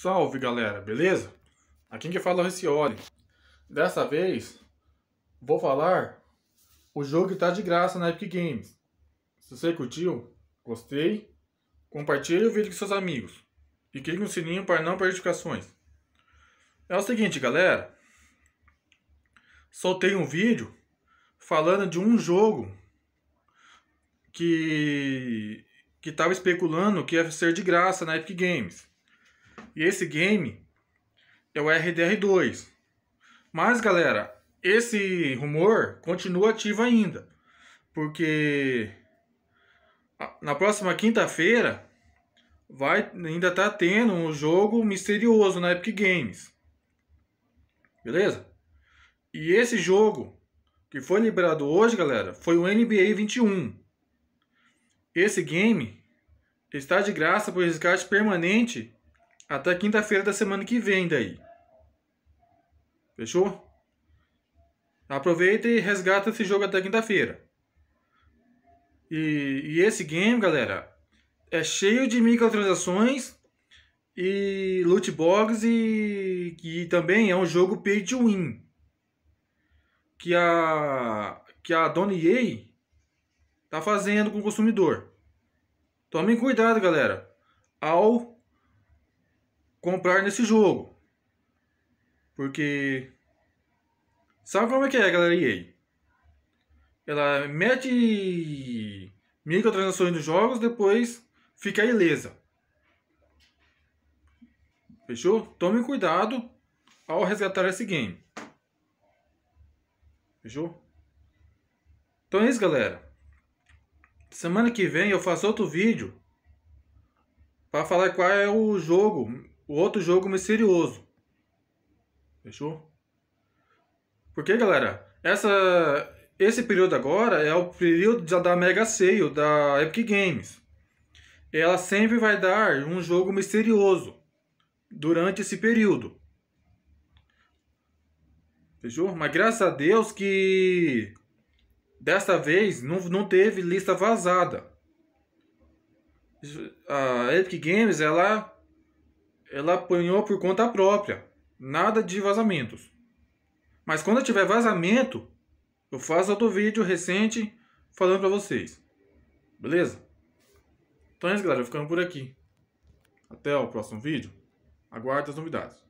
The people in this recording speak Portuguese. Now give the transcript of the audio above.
Salve galera, beleza? Aqui quem fala é o Riccioli. Dessa vez vou falar o jogo que está de graça na Epic Games. Se você curtiu, gostei, compartilhe o vídeo com seus amigos e clique no sininho para não perder notificações. É o seguinte galera, soltei um vídeo falando de um jogo que que estava especulando que ia ser de graça na Epic Games. E esse game é o RDR2. Mas, galera, esse rumor continua ativo ainda. Porque na próxima quinta-feira vai ainda tá tendo um jogo misterioso na Epic Games. Beleza? E esse jogo que foi liberado hoje, galera, foi o NBA 21. Esse game está de graça por resgate permanente até quinta-feira da semana que vem daí. Fechou? Aproveita e resgata esse jogo até quinta-feira. E, e, esse game, galera, é cheio de microtransações e loot box e que também é um jogo pay to win. Que a que a Donny EA tá fazendo com o consumidor. Tomem cuidado, galera, ao comprar nesse jogo. Porque. Sabe como é que é, galera? EA? Ela mete microtransações nos jogos, depois fica ilesa. Fechou? Tome cuidado ao resgatar esse game. Fechou? Então é isso, galera. Semana que vem eu faço outro vídeo para falar qual é o jogo o outro jogo misterioso. Fechou? Porque, galera, essa, esse período agora é o período da Mega Sale da Epic Games. Ela sempre vai dar um jogo misterioso durante esse período. Fechou? Mas graças a Deus que dessa vez não, não teve lista vazada. A Epic Games, ela ela apanhou por conta própria, nada de vazamentos. Mas quando tiver vazamento, eu faço outro vídeo recente falando para vocês. Beleza? Então é isso, galera. Ficando por aqui. Até o próximo vídeo. Aguardo as novidades.